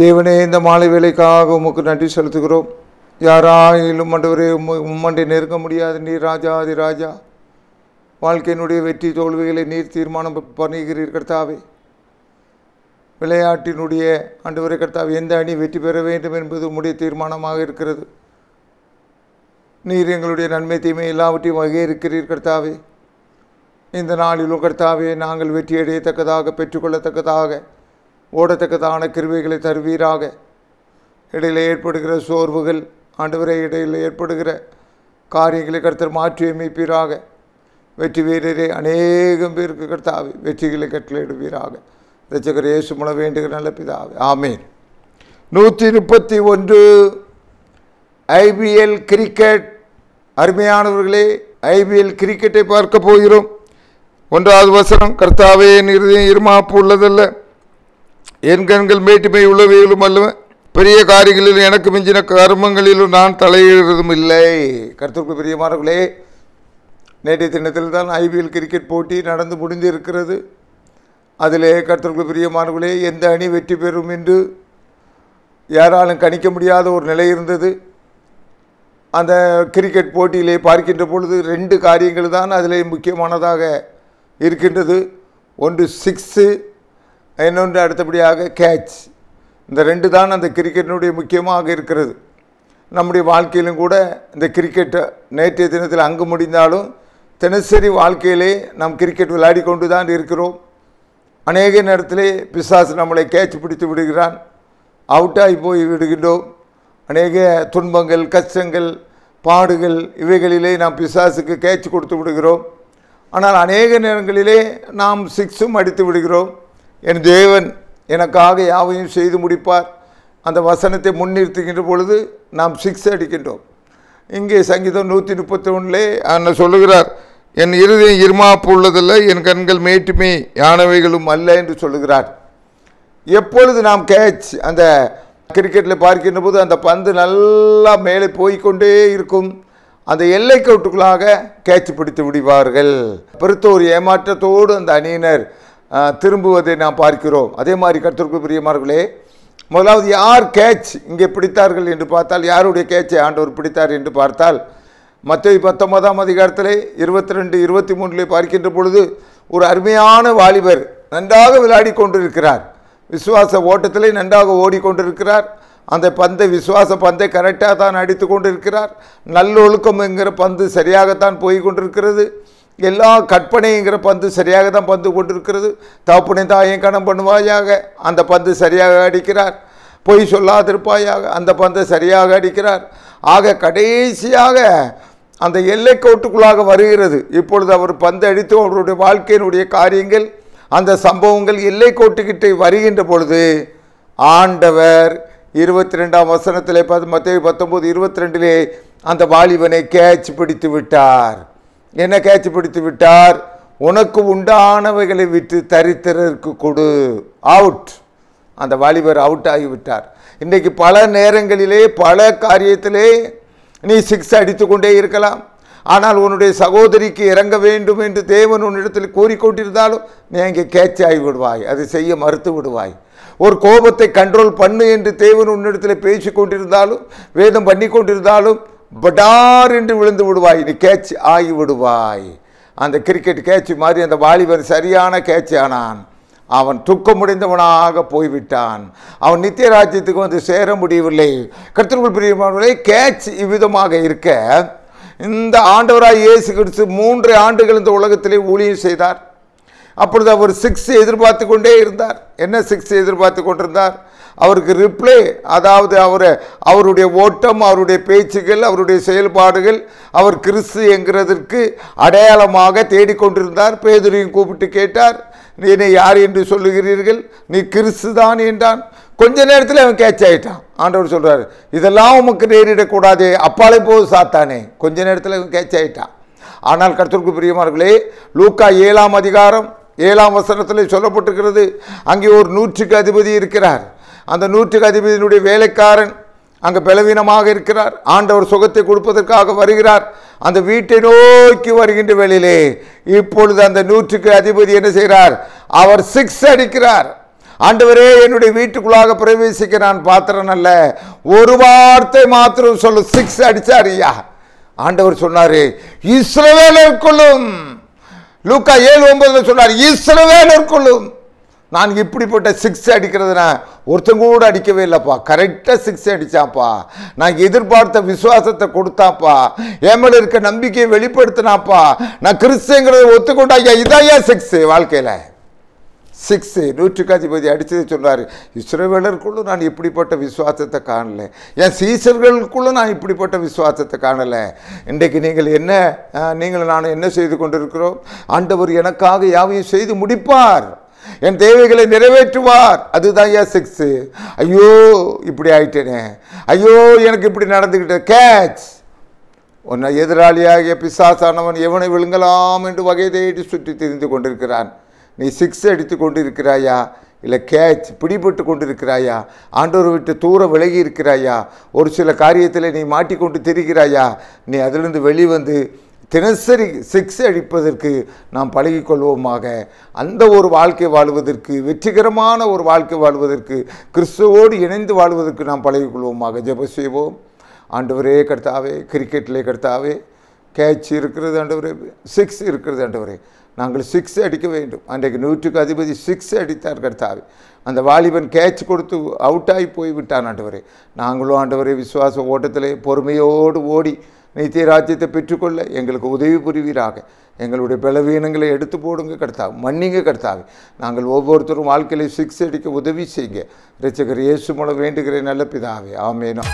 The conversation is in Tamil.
தேவனே இந்த மாலை வேலைக்காக உமக்கு நன்றி செலுத்துகிறோம் யாராயிலும் ஆண்டவரே உம்மண்டை நெருங்க முடியாது நீர் ராஜா அதி ராஜா வாழ்க்கையினுடைய வெற்றி தோல்விகளை நீர் தீர்மானம் பண்ணுகிறீர் கர்த்தாவே விளையாட்டினுடைய ஆண்டவரை கர்த்தாவே எந்த அணி வெற்றி பெற வேண்டும் என்பது உம்முடைய தீர்மானமாக இருக்கிறது நீர் எங்களுடைய நன்மை தீமை எல்லாவற்றையும் இருக்கிறீர் கர்த்தாவே இந்த நாளிலும் கர்த்தாவே நாங்கள் வெற்றியடையத்தக்கதாக பெற்றுக்கொள்ளத்தக்கதாக ஓடத்தக்கதான கிருவிகளை தருவீராக இடையில் ஏற்படுகிற சோர்வுகள் ஆண்டவரை இடையில் ஏற்படுகிற காரியங்களை கருத்தர் மாற்றி அமைப்பீராக வெற்றி வீரரை அநேகம் பேருக்கு கர்த்தாவி வெற்றிகளை கட்டளையிடுவீராக ரச்சகர் இயேசு முன வேண்டுகிற நல்ல பிதாவே ஆமீன் நூற்றி முப்பத்தி ஒன்று ஐபிஎல் கிரிக்கெட் அருமையானவர்களே ஐபிஎல் கிரிக்கெட்டை பார்க்க போகிறோம் ஒன்றாவது வசனம் கர்த்தாவே இறுதியும் இருமாப்பு உள்ளதில்லை என் கண்கள் மேட்டுமை உளவியலும் அல்லவன் பெரிய காரியங்களில் எனக்கு மிஞ்சின கர்மங்களிலும் நான் தலையிடுறதும் இல்லை கருத்துக்கு பிரியமானவர்களே நேற்றைய தினத்தில் தான் ஐபிஎல் கிரிக்கெட் போட்டி நடந்து முடிந்து இருக்கிறது அதிலே கருத்துக்கு பிரியமானவர்களே எந்த அணி வெற்றி பெறும் என்று யாராலும் கணிக்க முடியாத ஒரு நிலை இருந்தது அந்த கிரிக்கெட் போட்டியிலே பார்க்கின்ற பொழுது ரெண்டு காரியங்கள் தான் அதில் முக்கியமானதாக இருக்கின்றது ஒன்று சிக்ஸு இன்னொன்று அடுத்தபடியாக கேட்ச் இந்த ரெண்டு தான் அந்த கிரிக்கெட்டினுடைய முக்கியமாக இருக்கிறது நம்முடைய வாழ்க்கையிலும் கூட இந்த கிரிக்கெட்டை நேற்றைய தினத்தில் அங்கு முடிந்தாலும் தினசரி வாழ்க்கையிலே நாம் கிரிக்கெட் விளையாடி கொண்டு தான் இருக்கிறோம் அநேக நேரத்திலே பிசாசு நம்மளை கேட்ச் பிடித்து விடுகிறான் அவுட்டாகி போய் விடுகின்றோம் அநேக துன்பங்கள் கஷ்டங்கள் பாடுகள் இவைகளிலே நாம் பிசாசுக்கு கேட்ச் கொடுத்து விடுகிறோம் ஆனால் அநேக நேரங்களிலே நாம் சிக்ஸும் அடித்து விடுகிறோம் என் தேவன் எனக்காக யாவையும் செய்து முடிப்பார் அந்த வசனத்தை முன்னிறுத்துகின்ற பொழுது நாம் சிக்ஸ் அடிக்கின்றோம் இங்கே சங்கீதம் நூற்றி முப்பத்தி ஒன்றிலே அண்ணன் சொல்லுகிறார் என் இருதயம் இருமாப்பு உள்ளதில்லை என் கண்கள் மேட்டுமே யானவைகளும் அல்ல என்று சொல்லுகிறார் எப்பொழுது நாம் கேட்ச் அந்த கிரிக்கெட்டில் பார்க்கின்ற போது அந்த பந்து நல்லா மேலே போய்கொண்டே இருக்கும் அந்த எல்லைக்கோட்டுக்குள்ளாக கேட்ச் பிடித்து விடுவார்கள் பெருத்த ஒரு ஏமாற்றத்தோடு அந்த அணியினர் திரும்புவதை நாம் பார்க்கிறோம் அதே மாதிரி கருத்திற்கு பிரியமார்களே முதலாவது யார் கேட்ச் இங்கே பிடித்தார்கள் என்று பார்த்தால் யாருடைய கேட்சை ஆண்டவர் பிடித்தார் என்று பார்த்தால் மற்ற பத்தொன்பதாம் அதிகாரத்தில் இருபத்தி ரெண்டு இருபத்தி மூணில் பார்க்கின்ற பொழுது ஒரு அருமையான வாலிபர் நன்றாக விளையாடி கொண்டிருக்கிறார் விசுவாச ஓட்டத்திலே நன்றாக ஓடிக்கொண்டிருக்கிறார் அந்த பந்தை விசுவாச பந்தை கரெக்டாக தான் அடித்து கொண்டிருக்கிறார் நல்லொழுக்கம் என்கிற பந்து சரியாகத்தான் போய் கொண்டிருக்கிறது எல்லா கற்பனைங்கிற பந்து சரியாக தான் பந்து கொண்டிருக்கிறது தப்புனை தாயும் கணம் பண்ணுவாயாக அந்த பந்து சரியாக அடிக்கிறார் பொய் சொல்லாதிருப்பாயாக அந்த பந்தை சரியாக அடிக்கிறார் ஆக கடைசியாக அந்த எல்லை கோட்டுக்குள்ளாக வருகிறது இப்பொழுது அவர் பந்து அடித்து அவருடைய வாழ்க்கையினுடைய காரியங்கள் அந்த சம்பவங்கள் எல்லை கோட்டுக்கிட்டே வருகின்ற பொழுது ஆண்டவர் இருபத்தி ரெண்டாம் வசனத்தில் பத்து மத்திய பத்தொம்போது இருபத்தி ரெண்டிலே அந்த வாலிபனை கேட்ச் பிடித்து விட்டார் என்னை கேட்சி பிடித்து விட்டார் உனக்கு உண்டானவைகளை விற்று தரித்திரருக்கு கொடு அவுட் அந்த வாலிபர் அவுட் ஆகிவிட்டார் இன்றைக்கு பல நேரங்களிலே பல காரியத்திலே நீ சிக்ஸ் அடித்து கொண்டே இருக்கலாம் ஆனால் உன்னுடைய சகோதரிக்கு இறங்க வேண்டும் என்று தேவன் உன்னிடத்தில் கூறிக்கொண்டிருந்தாலும் நீ அங்கே கேட்ச் ஆகி விடுவாய் அதை செய்ய மறுத்து விடுவாய் ஒரு கோபத்தை கண்ட்ரோல் பண்ணு என்று தேவன் உன்னிடத்தில் பேசி கொண்டிருந்தாலும் வேதம் பண்ணி கொண்டிருந்தாலும் படார் என்று விழுந்து விடுவாய் நீ கேட்ச் ஆகி விடுவாய் அந்த கிரிக்கெட் கேட்ச் மாதிரி அந்த வாலிபன் சரியான கேட்ச் ஆனான் அவன் துக்கம் முடிந்தவனாக போய்விட்டான் அவன் நித்திய ராஜ்யத்துக்கு வந்து சேர முடியவில்லை கருத்துக்குள் பிரியமானவர்களே கேட்ச் இவ்விதமாக இருக்க இந்த ஆண்டவராய் இயேசு கிறிஸ்து மூன்று ஆண்டுகள் இந்த உலகத்திலே ஊழியம் செய்தார் அப்பொழுது அவர் சிக்ஸ் எதிர்பார்த்து கொண்டே இருந்தார் என்ன சிக்ஸ் எதிர்பார்த்து கொண்டிருந்தார் அவருக்கு ரிப்ளை அதாவது அவர் அவருடைய ஓட்டம் அவருடைய பேச்சுகள் அவருடைய செயல்பாடுகள் அவர் கிறிஸ்து என்கிறதற்கு அடையாளமாக தேடிக்கொண்டிருந்தார் பேதுரையும் கூப்பிட்டு கேட்டார் என்னை யார் என்று சொல்லுகிறீர்கள் நீ கிறிஸ்து தான் என்றான் கொஞ்ச நேரத்தில் அவன் கேட்ச் ஆகிட்டான் ஆண்டவர் சொல்கிறார் இதெல்லாம் உமக்கு நேரிடக்கூடாது அப்பாலே போது சாத்தானே கொஞ்ச நேரத்தில் அவன் கேட்ச் ஆகிட்டான் ஆனால் கருத்திற்கு பிரியமார்களே லூக்கா ஏழாம் அதிகாரம் ஏழாம் வசனத்தில் சொல்லப்பட்டிருக்கிறது அங்கே ஒரு நூற்றுக்கு அதிபதி இருக்கிறார் அந்த நூற்றுக்கு அதிபதியினுடைய வேலைக்காரன் அங்கே பலவீனமாக இருக்கிறார் ஆண்டவர் சுகத்தை கொடுப்பதற்காக வருகிறார் அந்த வீட்டை நோக்கி வருகின்ற வேளையிலே இப்பொழுது அந்த நூற்றுக்கு அதிபதி என்ன செய்கிறார் அவர் சிக்ஸ் அடிக்கிறார் ஆண்டவரே என்னுடைய வீட்டுக்குள்ளாக பிரவேசிக்க நான் பாத்திரன் அல்ல ஒரு வார்த்தை மாத்திரம் சொல்லு சிக்ஸ் அடித்தார் ஐயா ஆண்டவர் சொன்னார் இஸ்ரவேலர் கொள்ளும் லூக்கா ஏழு ஒன்பதுல சொன்னார் இஸ்ரவேலர் கொள்ளும் நான் இப்படிப்பட்ட சிக்ஸ் அடிக்கிறதுனா நான் ஒருத்தங்க கூட அடிக்கவே இல்லைப்பா கரெக்டாக சிக்ஸ் அடித்தாப்பா நான் எதிர்பார்த்த விசுவாசத்தை கொடுத்தாப்பா ஏமல் மேலே இருக்க நம்பிக்கையை வெளிப்படுத்தினாப்பா நான் கிறிஸ்துங்கிறத ஒத்துக்கொண்டா ஐயா இதாயா சிக்ஸு வாழ்க்கையில் சிக்ஸு நூற்றுக்காதிபதி அடித்தது சொல்கிறார் இஸ்ரோவேலருக்குள்ளும் நான் இப்படிப்பட்ட விசுவாசத்தை காணலை என் சீசர்களுக்குள்ளும் நான் இப்படிப்பட்ட விசுவாசத்தை காணலை இன்றைக்கு நீங்கள் என்ன நீங்கள் நான் என்ன செய்து கொண்டிருக்கிறோம் ஆண்டவர் எனக்காக யாவையும் செய்து முடிப்பார் என் தேவைகளை நிறைவேற்றுவார் அதுதான் ஏ சிக்ஸு ஐயோ இப்படி ஆயிட்டேனே ஐயோ எனக்கு இப்படி நடந்துக்கிட்டே கேட்ச் உன்னை எதிராளியாகிய பிசாசானவன் எவனை விழுங்கலாம் என்று வகை தேடி சுற்றி திரிந்து கொண்டிருக்கிறான் நீ சிக்ஸ் அடித்து கொண்டு இருக்கிறாயா இல்லை கேட்ச் பிடிபட்டு கொண்டு இருக்கிறாயா ஆண்டோர் விட்டு தூரம் விலகி இருக்கிறாயா ஒரு சில காரியத்தில் நீ மாட்டிக்கொண்டு திரிகிறாயா நீ அதிலிருந்து வெளிவந்து தினசரி சிக்ஸ் அடிப்பதற்கு நாம் பழகிக்கொள்வோமாக அந்த ஒரு வாழ்க்கை வாழ்வதற்கு வெற்றிகரமான ஒரு வாழ்க்கை வாழ்வதற்கு கிறிஸ்துவோடு இணைந்து வாழ்வதற்கு நாம் பழகிக்கொள்வோமாக ஜெப செய்வோம் ஆண்டவரே கடுத்தாவே கிரிக்கெட்டிலே கடுத்தாவே கேட்ச் இருக்கிறது ஆண்டவரே சிக்ஸ் இருக்கிறது ஆண்டவரே நாங்கள் சிக்ஸ் அடிக்க வேண்டும் அன்றைக்கு நூற்றுக்கு அதிபதி சிக்ஸ் அடித்தார் கடுத்தாவே அந்த வாலிபன் கேட்ச் கொடுத்து அவுட்டாகி போய் விட்டான் ஆண்டவரே நாங்களும் ஆண்டவரே விசுவாச ஓட்டத்திலே பொறுமையோடு ஓடி நித்திய ராஜ்யத்தை பெற்றுக்கொள்ள எங்களுக்கு உதவி புரிவீராக எங்களுடைய பலவீனங்களை எடுத்து போடுங்க கர்த்தாவே மன்னிங்க கர்த்தாவே நாங்கள் ஒவ்வொருத்தரும் வாழ்க்கையில சிக்ஸ் அடிக்க உதவி செய்யுங்க ரசிகர் இயேசு மூலம் வேண்டுகிறேன் நல்ல பிதாவே ஆமேனா